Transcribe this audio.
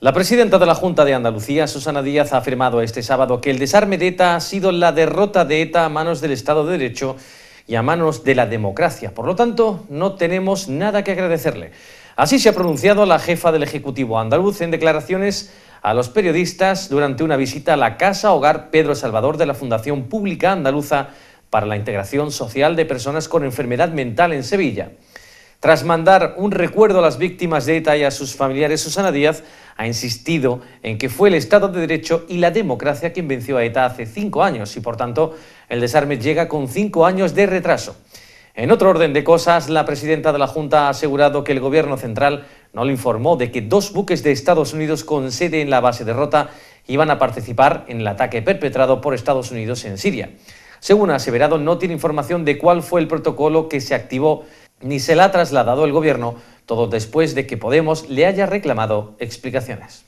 La presidenta de la Junta de Andalucía, Susana Díaz, ha afirmado este sábado que el desarme de ETA ha sido la derrota de ETA a manos del Estado de Derecho y a manos de la democracia. Por lo tanto, no tenemos nada que agradecerle. Así se ha pronunciado la jefa del Ejecutivo andaluz en declaraciones a los periodistas durante una visita a la Casa Hogar Pedro Salvador de la Fundación Pública Andaluza para la Integración Social de Personas con Enfermedad Mental en Sevilla. Tras mandar un recuerdo a las víctimas de ETA y a sus familiares, Susana Díaz ha insistido en que fue el Estado de Derecho y la democracia quien venció a ETA hace cinco años y, por tanto, el desarme llega con cinco años de retraso. En otro orden de cosas, la presidenta de la Junta ha asegurado que el Gobierno central no le informó de que dos buques de Estados Unidos con sede en la base de Rota iban a participar en el ataque perpetrado por Estados Unidos en Siria. Según ha aseverado, no tiene información de cuál fue el protocolo que se activó ni se la ha trasladado el Gobierno, todo después de que Podemos le haya reclamado explicaciones.